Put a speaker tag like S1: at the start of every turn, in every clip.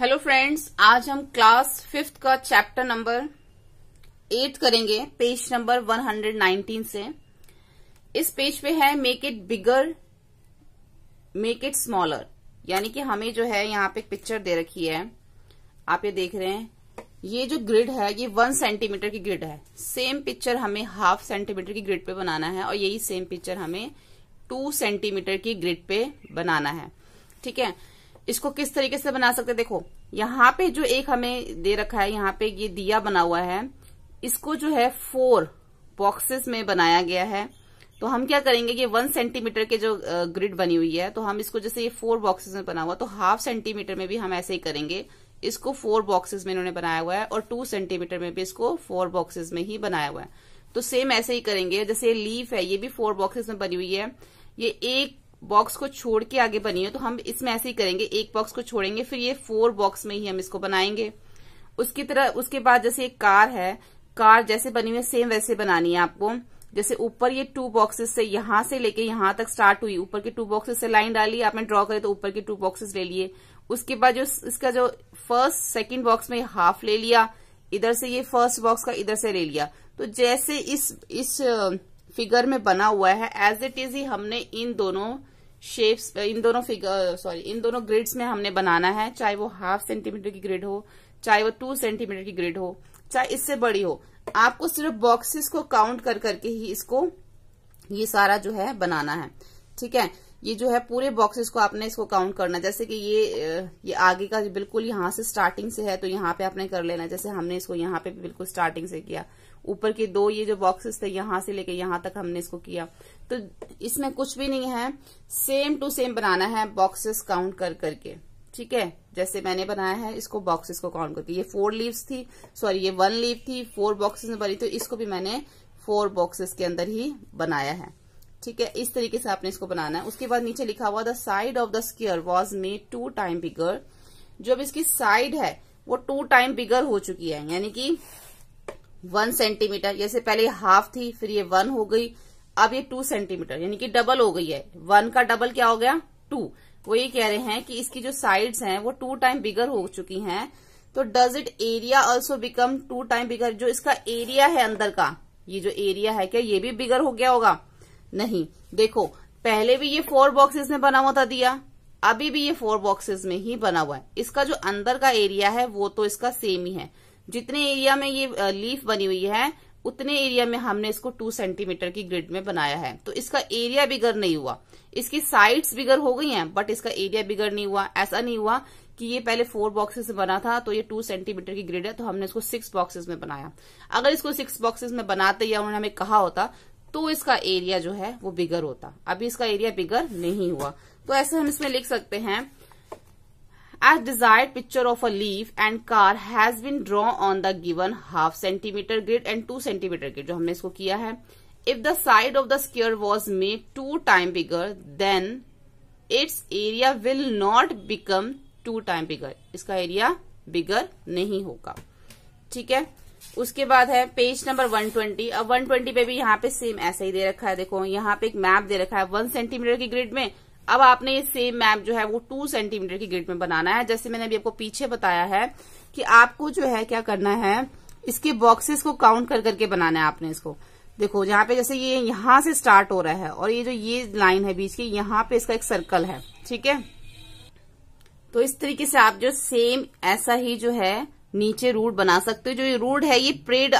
S1: hello friends आज हम class fifth का चैप्टर नंबर एट करेंगे पेज नंबर 119 से इस पेज पे है make it bigger make it smaller यानी कि हमें जो है यहाँ पे एक पिक्चर दे रखी है आप ये देख रहे हैं ये जो ग्रिड है ये वन सेंटीमीटर की ग्रिड है सेम पिक्चर हमें हाफ सेंटीमीटर की ग्रिड पे बनाना है और यही सेम पिक्चर हमें टू सेंटीमीटर की ग्रिड पे बनाना है ठीक है इसको किस तरीके से बना सकते हैं देखो यहाँ पे जो एक हमें दे रखा है यहाँ पे ये दिया बना हुआ है इसको जो है फोर बॉक्सेस में बनाया गया है तो हम क्या करेंगे कि वन सेंटीमीटर के जो ग्रिड बनी हुई है तो हम इसको जैसे ये फोर बॉक्सेस में बना हुआ तो हाफ सेंटीमीटर में भी हम ऐसे ही करेंगे इसको फोर बॉक्सेस में इन्होंने बनाया हुआ है और टू सेंटीमीटर में भी इसको फोर बॉक्सेस में ही बनाया हुआ है तो सेम ऐसे ही करेंगे जैसे ये लीफ है ये भी फोर बॉक्सेस में बनी हुई है ये एक बॉक्स को छोड़ के आगे बनी है तो हम इसमें ऐसे ही करेंगे एक बॉक्स को छोड़ेंगे फिर ये फोर बॉक्स में ही हम इसको बनाएंगे उसकी तरह उसके बाद जैसे एक कार है कार जैसे बनी हुई है सेम वैसे बनानी है आपको जैसे ऊपर ये टू बॉक्सेस से यहां से लेके यहां तक स्टार्ट हुई ऊपर के टू बॉक्सेस से लाइन डाली आपने ड्रॉ करे तो ऊपर के टू बॉक्सेस ले लिए उसके बाद जो इसका जो फर्स्ट सेकंड बॉक्स में हाफ ले लिया इधर से ये फर्स्ट बॉक्स का इधर से ले लिया तो जैसे इस इस फिगर में बना हुआ है एज इट इज ही हमने इन दोनों शेप्स इन दोनों फिगर सॉरी इन दोनों ग्रिड्स में हमने बनाना है चाहे वो हाफ सेंटीमीटर की ग्रिड हो चाहे वो टू सेंटीमीटर की ग्रिड हो चाहे इससे बड़ी हो आपको सिर्फ बॉक्सेस को काउंट कर करके ही इसको ये सारा जो है बनाना है ठीक है ये जो है पूरे बॉक्सेस को आपने इसको काउंट करना जैसे कि ये ये आगे का बिल्कुल यहाँ से स्टार्टिंग से है तो यहाँ पे आपने कर लेना जैसे हमने इसको यहाँ पे बिल्कुल स्टार्टिंग से किया ऊपर के दो ये जो बॉक्सेस थे यहाँ से लेके यहाँ तक हमने इसको किया तो इसमें कुछ भी नहीं है सेम टू सेम बनाना है बॉक्सेस काउंट कर करके ठीक है जैसे मैंने बनाया है इसको बॉक्सेस को काउंट करके ये फोर लीव्स थी सॉरी ये वन लीव थी फोर बॉक्सेस में बनी तो इसको भी मैंने फोर बॉक्सेस के अंदर ही बनाया है ठीक है इस तरीके से आपने इसको बनाना है उसके बाद नीचे लिखा हुआ the side of the square was made two time bigger जो अब इसकी साइड है वो टू टाइम बिगर हो चुकी है यानी कि वन सेंटीमीटर जैसे पहले हाफ थी फिर ये वन हो गई अब ये टू सेंटीमीटर यानी कि डबल हो गई है वन का डबल क्या हो गया टू वो ये कह रहे हैं कि इसकी जो साइड्स हैं वो टू टाइम बिगर हो चुकी हैं तो does it area also become two time bigger जो इसका एरिया है अंदर का ये जो एरिया है क्या ये भी बिगर हो गया होगा नहीं देखो पहले भी ये फोर बॉक्सेस में बना हुआ था दिया अभी भी ये फोर बॉक्सेस में ही बना हुआ है इसका जो अंदर का एरिया है वो तो इसका सेम ही है जितने एरिया में ये लीफ बनी हुई है उतने एरिया में हमने इसको टू सेंटीमीटर की ग्रिड में बनाया है तो इसका एरिया बिगर नहीं हुआ इसकी साइड्स बिगर हो गई हैं बट इसका एरिया बिगर नहीं हुआ ऐसा नहीं हुआ कि ये पहले फोर बॉक्सेस में बना था तो ये टू सेंटीमीटर की ग्रिड है तो हमने इसको सिक्स बॉक्सेस में बनाया अगर इसको सिक्स बॉक्सेस में बनाते या उन्होंने हमें कहा होता तो इसका एरिया जो है वो बिगर होता अभी इसका एरिया बिगर नहीं हुआ तो ऐसे हम इसमें लिख सकते हैं as desired picture of a leaf and car has been drawn on the given half centimetre grid and two centimetre grid जो हमने इसको किया है if the side of the square was made two time bigger then its area will not become two time bigger इसका area बिगर नहीं होगा ठीक है उसके बाद है पेज नंबर 120 अब 120 पे भी यहाँ पे सेम ऐसा ही दे रखा है देखो यहाँ पे एक मैप दे रखा है वन सेंटीमीटर की ग्रिड में अब आपने ये सेम मैप जो है वो टू सेंटीमीटर की ग्रिड में बनाना है जैसे मैंने अभी आपको पीछे बताया है कि आपको जो है क्या करना है इसके बॉक्सेस को काउंट कर करके बनाना है आपने इसको देखो यहाँ पे जैसे ये यहां से स्टार्ट हो रहा है और ये जो ये लाइन है बीच की यहाँ पे इसका एक सर्कल है ठीक है तो इस तरीके से आप जो सेम ऐसा ही जो है नीचे रूट बना सकते हो जो ये रूट है ये प्रेड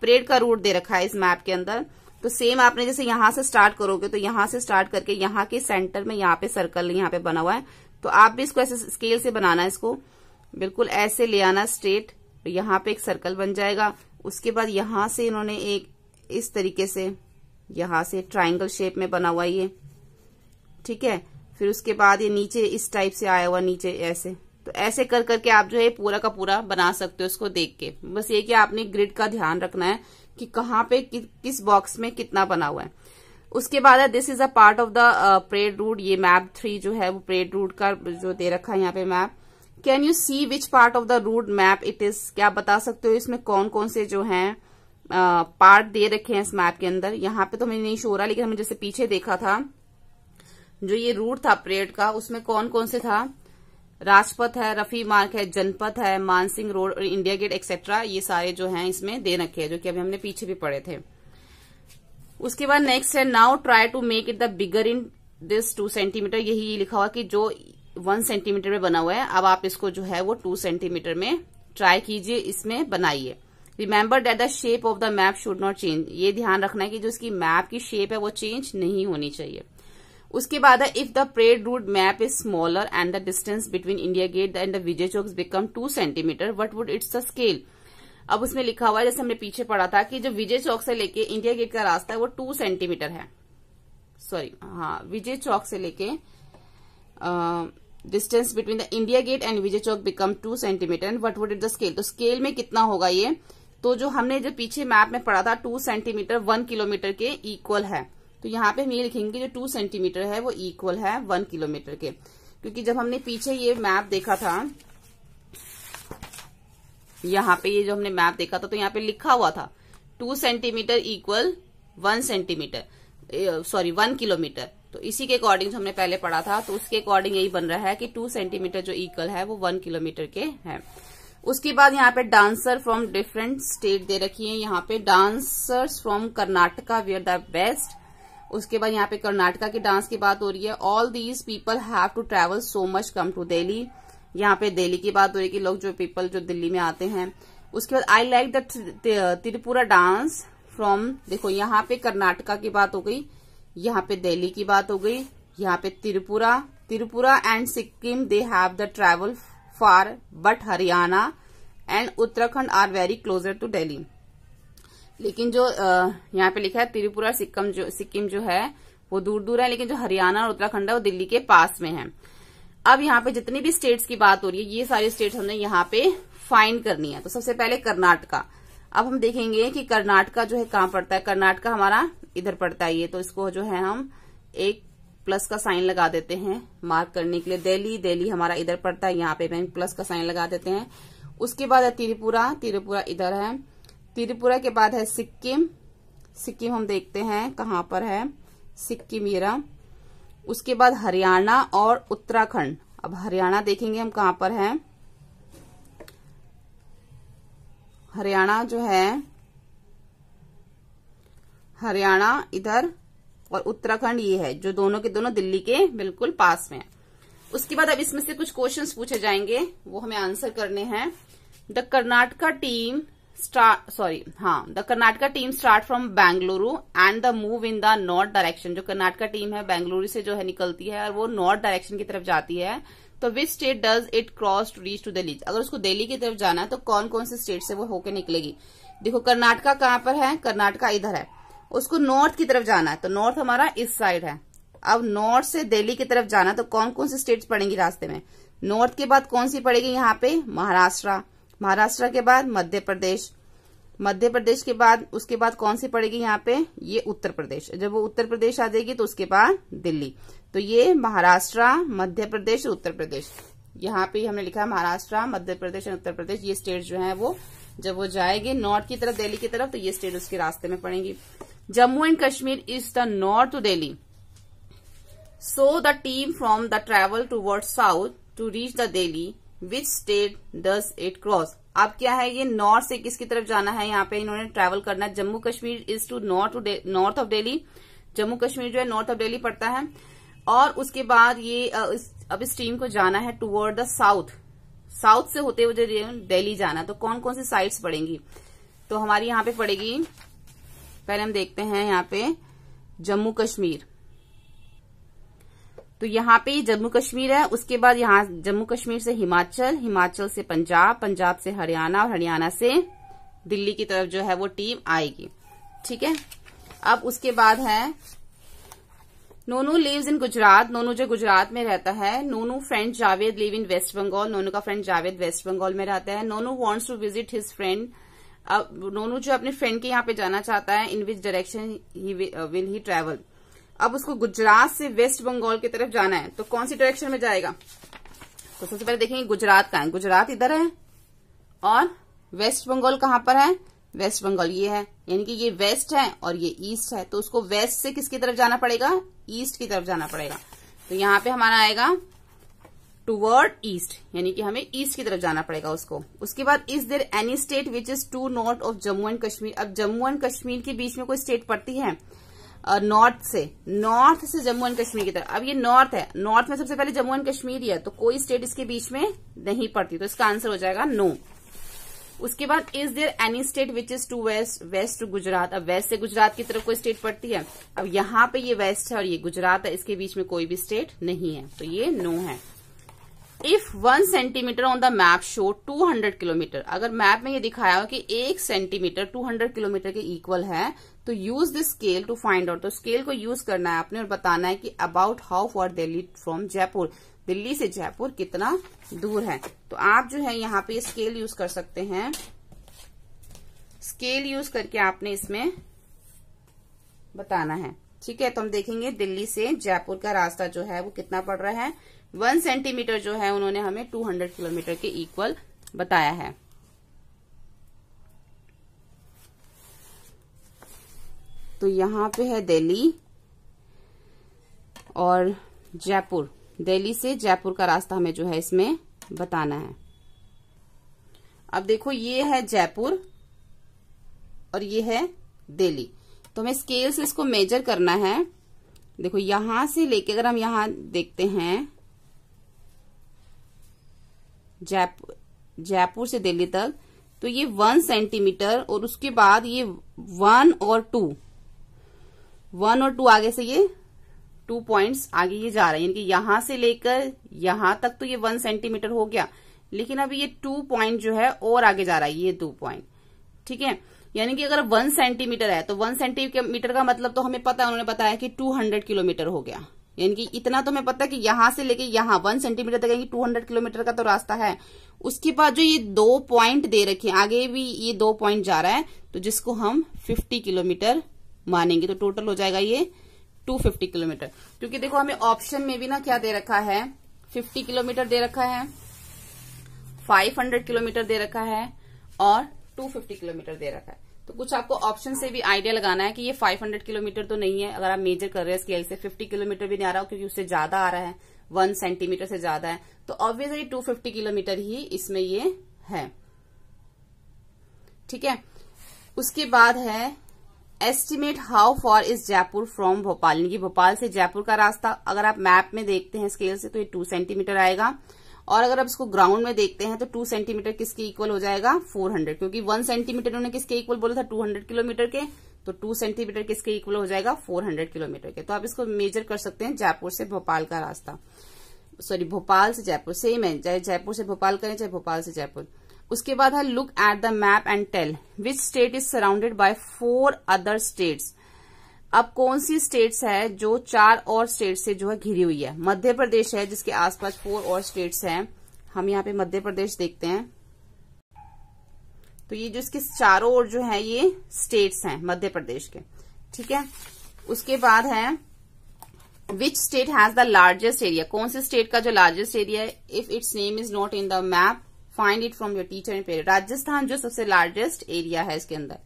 S1: प्रेड का रूट दे रखा है इस मैप के अंदर तो सेम आपने जैसे यहां से स्टार्ट करोगे तो यहां से स्टार्ट करके यहाँ के सेंटर में यहाँ पे सर्कल यहाँ पे बना हुआ है तो आप भी इसको ऐसे स्केल से बनाना है इसको बिल्कुल ऐसे ले आना स्ट्रेट तो यहाँ पे एक सर्कल बन जाएगा उसके बाद यहां से इन्होंने एक इस तरीके से यहां से ट्राइंगल शेप में बना हुआ ये ठीक है फिर उसके बाद ये नीचे इस टाइप से आया हुआ नीचे ऐसे तो ऐसे कर करके आप जो है पूरा का पूरा बना सकते हो इसको देख के बस ये कि आपने ग्रिड का ध्यान रखना है कि कहाँ पे कि, किस बॉक्स में कितना बना हुआ है उसके बाद है this is a part of the parade route ये मैप थ्री जो है वो परेड रूट का जो दे रखा है यहाँ पे map can you see which part of the route map it is क्या बता सकते हो इसमें कौन कौन से जो है पार्ट uh, दे रखे हैं इस मैप के अंदर यहाँ पे तो हमें नहीं शो रहा लेकिन हमने जैसे पीछे देखा था जो ये रूट था परेड का उसमें कौन कौन से था राजपथ है रफी मार्ग है जनपथ है Mansingh road India Gate etcetera ये सारे जो हैं इसमें दे रखे हैं जो कि अभी हमने पीछे भी पढ़े थे उसके बाद नेक्स्ट है now try to make it the bigger in this two centimetre यही लिखा हुआ कि जो वन सेंटीमीटर में बना हुआ है अब आप इसको जो है वो टू सेंटीमीटर में ट्राई कीजिए इसमें बनाइए remember that the shape of the map should not change ये ध्यान रखना है कि जो इसकी मैप की शेप है वो चेंज नहीं होनी चाहिए उसके बाद है if the parade route map is smaller and the distance between India Gate and the Vijay Chowk become two centimetre what would its the scale अब उसमें लिखा हुआ है जैसे हमने पीछे पढ़ा था कि जो विजय चौक से लेके इंडिया गेट का रास्ता है वो टू सेंटीमीटर है सॉरी हाँ विजय चौक से लेके distance between the India Gate and Vijay Chowk become two centimetre and what would it the scale तो स्केल में कितना होगा ये तो जो हमने जो पीछे मैप में पढ़ा था टू सेंटीमीटर वन किलोमीटर के इक्वल है तो यहाँ पे हम ये लिखेंगे जो टू सेंटीमीटर है वो इक्वल है वन किलोमीटर के क्योंकि जब हमने पीछे ये मैप देखा था यहाँ पे ये जो हमने मैप देखा था तो यहाँ पे लिखा हुआ था two centimetre equal one centimetre sorry one kilometre तो इसी के अकॉर्डिंग जो हमने पहले पढ़ा था तो उसके अकॉर्डिंग यही बन रहा है कि टू सेंटीमीटर जो इक्वल है वो वन किलोमीटर के है उसके बाद यहाँ पे डांसर फ्रॉम डिफरेंट स्टेट दे रखी है यहाँ पे dancers from Karnataka we are the best उसके बाद यहाँ पे कर्नाटका के डांस की बात हो रही है all these people have to travel so much come to Delhi यहाँ पे दिल्ली की बात हो रही है कि लोग जो पीपल जो दिल्ली में आते हैं उसके बाद I like the Tripura dance from देखो यहाँ पे कर्नाटका की बात हो गई यहाँ पे दिल्ली की बात हो गई यहाँ पे Tripura Tripura and Sikkim they have the travel far but Haryana and Uttarakhand are very closer to Delhi लेकिन जो यहाँ पे लिखा है त्रिपुरा सिक्किम जो सिक्किम जो है वो दूर दूर है लेकिन जो हरियाणा और उत्तराखंड है वो दिल्ली के पास में है अब यहाँ पे जितनी भी स्टेट्स की बात हो रही है ये सारी स्टेट हमने यहाँ पे फाइंड करनी है तो सबसे पहले कर्नाटका अब हम देखेंगे कि कर्नाटका जो है कहाँ पड़ता है कर्नाटका हमारा इधर पड़ता है ये तो इसको जो है हम एक प्लस का साइन लगा देते हैं मार्क करने के लिए दिल्ली दिल्ली हमारा इधर पड़ता है यहाँ पे प्लस का साइन लगा देते हैं उसके बाद है त्रिपुरा त्रिपुरा इधर है त्रिपुरा के बाद है सिक्किम सिक्किम हम देखते हैं कहाँ पर है सिक्किम येरा उसके बाद हरियाणा और उत्तराखंड अब हरियाणा देखेंगे हम कहाँ पर है हरियाणा जो है हरियाणा इधर और उत्तराखंड ये है जो दोनों के दोनों दिल्ली के बिल्कुल पास में है उसके बाद अब इसमें से कुछ क्वेश्चंस पूछे जाएंगे वो हमें आंसर करने हैं the Karnataka team start sorry हाँ the Karnataka team start from Bengaluru and the move in the north direction जो कर्नाटका टीम है बेंगलुरु से जो है निकलती है और वो नॉर्थ डायरेक्शन की तरफ जाती है तो which state does it cross to reach to Delhi अगर उसको दिल्ली की तरफ जाना है तो कौन कौन से स्टेट से वो होके निकलेगी देखो कर्नाटका कहां पर है कर्नाटका इधर है उसको नॉर्थ की तरफ जाना है तो नॉर्थ हमारा इस साइड है अब नॉर्थ से दिल्ली की तरफ जाना तो कौन कौन से स्टेट्स पड़ेंगी रास्ते में नॉर्थ के बाद कौन सी पड़ेगी यहाँ पे महाराष्ट्र महाराष्ट्र के बाद मध्य प्रदेश मध्य प्रदेश के बाद उसके बाद कौन सी पड़ेगी यहाँ पे ये उत्तर प्रदेश जब वो उत्तर प्रदेश आ जाएगी तो उसके बाद दिल्ली तो ये महाराष्ट्र मध्य प्रदेश उत्तर प्रदेश यहाँ पे हमने लिखा महाराष्ट्र मध्य प्रदेश और उत्तर प्रदेश ये स्टेट जो है वो जब वो जाएंगे नॉर्थ की तरफ दिल्ली की तरफ तो ये स्टेट उसके रास्ते में पड़ेंगी Jammu and Kashmir is the north to Delhi so the team from the travel to south to reach the Delhi which state does it cross अब क्या है ये नॉर्थ से किसकी तरफ जाना है यहाँ पे इन्होंने ट्रेवल करना है Jammu Kashmir is to north north of Delhi Jammu Kashmir जो है नॉर्थ ऑफ डेली पड़ता है और उसके बाद ये अब इस टीम को जाना है टूवर्ड द साउथ साउथ से होते हुए डेली जाना तो कौन कौन सी साइट्स पड़ेंगी तो हमारी यहाँ पे पड़ेगी पहले हम देखते हैं यहाँ पे जम्मू कश्मीर तो यहाँ पे जम्मू कश्मीर है उसके बाद यहाँ जम्मू कश्मीर से हिमाचल हिमाचल से पंजाब पंजाब से हरियाणा और हरियाणा से दिल्ली की तरफ जो है वो टीम आएगी ठीक है अब उसके बाद है नोनू लिव्स इन गुजरात नोनू जो गुजरात में रहता है Nonu friend Javed live in West Bengal Nonu का फ्रेंड जावेद वेस्ट बंगाल में रहता है Nonu wants to visit his friend अब नोनू जो अपने फ्रेंड के यहाँ पे जाना चाहता है in which direction will he travel अब उसको गुजरात से वेस्ट बंगाल की तरफ जाना है तो कौन सी डायरेक्शन में जाएगा तो सबसे पहले देखेंगे गुजरात का है गुजरात इधर है और वेस्ट बंगाल कहां पर है वेस्ट बंगाल ये है यानी कि ये वेस्ट है और ये ईस्ट है तो उसको वेस्ट से किसकी तरफ जाना पड़ेगा ईस्ट की तरफ जाना पड़ेगा तो यहाँ पे हमारा आएगा टूवर्ड ईस्ट यानी कि हमें ईस्ट की तरफ जाना पड़ेगा उसको उसके बाद is there any state which is to north of Jammu and Kashmir अब जम्मू एंड कश्मीर के बीच में कोई स्टेट पड़ती है नॉर्थ से नॉर्थ से जम्मू एंड कश्मीर की तरफ अब ये नॉर्थ है नॉर्थ में सबसे पहले जम्मू एंड कश्मीर ही है तो कोई स्टेट इसके बीच में नहीं पड़ती तो इसका आंसर हो जाएगा नो उसके बाद is there any state which is to west west to Gujarat अब वेस्ट से गुजरात की तरफ कोई स्टेट पड़ती है अब यहां पे ये वेस्ट है और ये गुजरात है इसके बीच में कोई भी स्टेट नहीं है तो ये नो है if one centimetre on the map show 200 kilometre अगर मैप में ये दिखाया हो कि एक सेंटीमीटर 200 किलोमीटर के इक्वल है तो use this scale to find out तो स्केल को यूज करना है आपने और बताना है कि about how far Delhi from Jaipur Delhi से जयपुर कितना दूर है तो आप जो है यहाँ पे स्केल यूज कर सकते हैं स्केल यूज करके आपने इसमें बताना है ठीक है तो हम देखेंगे दिल्ली से जयपुर का रास्ता जो है वो कितना पड़ रहा है वन सेंटीमीटर जो है उन्होंने हमें टू हंड्रेड किलोमीटर के इक्वल बताया है तो यहाँ पे है दिल्ली और जयपुर दिल्ली से जयपुर का रास्ता हमें जो है इसमें बताना है अब देखो ये है जयपुर और ये है दिल्ली तो हमें स्केल से इसको मेजर करना है देखो यहां से लेके अगर हम यहां देखते हैं जयपुर जयपुर से दिल्ली तक तो ये वन सेंटीमीटर और उसके बाद ये वन और टू वन और टू आगे से ये टू पॉइंट्स आगे ये जा रहा है यानी कि यहां से लेकर यहां तक तो ये वन सेंटीमीटर हो गया लेकिन अभी ये टू पॉइंट जो है और आगे जा रहा है ये टू पॉइंट ठीक है यानी कि अगर वन सेंटीमीटर है तो वन सेंटीमीटर का मतलब तो हमें पता है उन्होंने बताया कि टू हंड्रेड किलोमीटर हो गया यानी कि इतना तो हमें पता है कि यहां से लेके यहां वन सेंटीमीटर तक यानी टू हंड्रेड किलोमीटर का तो रास्ता है उसके बाद जो ये दो पॉइंट दे रखे आगे भी ये दो पॉइंट जा रहा है तो जिसको हम फिफ्टी किलोमीटर मानेंगे तो टोटल हो जाएगा ये 250 किलोमीटर क्योंकि देखो हमें ऑप्शन में भी ना क्या दे रखा है 50 किलोमीटर दे रखा है 500 किलोमीटर दे रखा है और 250 किलोमीटर दे रखा है तो कुछ आपको ऑप्शन से भी आइडिया लगाना है कि ये 500 किलोमीटर तो नहीं है अगर आप मेजर कर रहे हैं स्केल से 50 किलोमीटर भी नहीं आ रहा हो क्योंकि उससे ज्यादा आ रहा है वन सेंटीमीटर से ज्यादा है तो ऑब्वियसली टू किलोमीटर ही इसमें ये है ठीक है उसके बाद है estimate how far is Jaipur from Bhopal यानी कि भोपाल से जयपुर का रास्ता अगर आप मैप में देखते हैं स्केल से तो ये टू सेंटीमीटर आएगा और अगर आप इसको ग्राउंड में देखते हैं तो टू सेंटीमीटर किसके इक्वल हो जाएगा फोर हंड्रेड क्योंकि वन सेंटीमीटर उन्होंने किसके इक्वल बोला था टू हंड्रेड किलोमीटर के तो टू सेंटीमीटर किसके इक्वल हो जाएगा फोर हंड्रेड किलोमीटर के तो आप इसको मेजर कर सकते हैं जयपुर से भोपाल का रास्ता सॉरी भोपाल से जयपुर सेम है चाहे जयपुर से भोपाल करें चाहे भोपाल से जयपुर उसके बाद है look at the map and tell which state is surrounded by four other states अब कौन सी स्टेट्स है जो चार और स्टेट से जो है घिरी हुई है मध्य प्रदेश है जिसके आसपास फोर और स्टेट्स हैं हम यहाँ पे मध्य प्रदेश देखते हैं तो ये जो इसके चारों ओर जो है ये स्टेट्स हैं मध्य प्रदेश के ठीक है उसके बाद है which state has the largest area कौन से स्टेट का जो लार्जेस्ट एरिया है if its name is not in the map find it from your teacher and parent Rajasthan जो सबसे लार्जेस्ट एरिया है इसके अंदर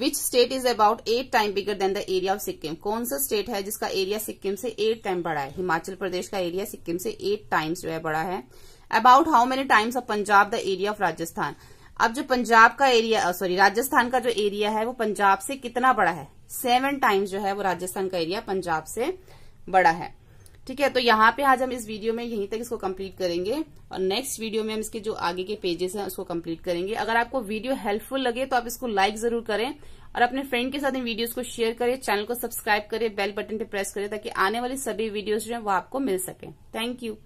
S1: which state is about eight time bigger than the area of Sikkim कौन सा स्टेट है जिसका एरिया सिक्किम से एट टाइम बड़ा है हिमाचल प्रदेश का एरिया सिक्किम से एट टाइम्स जो है बड़ा है about how many times of Punjab the area of Rajasthan अब जो पंजाब का एरिया सॉरी राजस्थान का जो एरिया है वो पंजाब से कितना बड़ा है सेवन टाइम्स जो है वो राजस्थान का एरिया पंजाब से बड़ा है ठीक है तो यहाँ पे आज हम इस वीडियो में यहीं तक इसको कंप्लीट करेंगे और नेक्स्ट वीडियो में हम इसके जो आगे के पेजेस हैं उसको कंप्लीट करेंगे अगर आपको वीडियो हेल्पफुल लगे तो आप इसको लाइक जरूर करें और अपने फ्रेंड के साथ इन वीडियोस को शेयर करें चैनल को सब्सक्राइब करें बेल बटन पे प्रेस करें ताकि आने वाली सभी वीडियोज जो है वो आपको मिल सके थैंक यू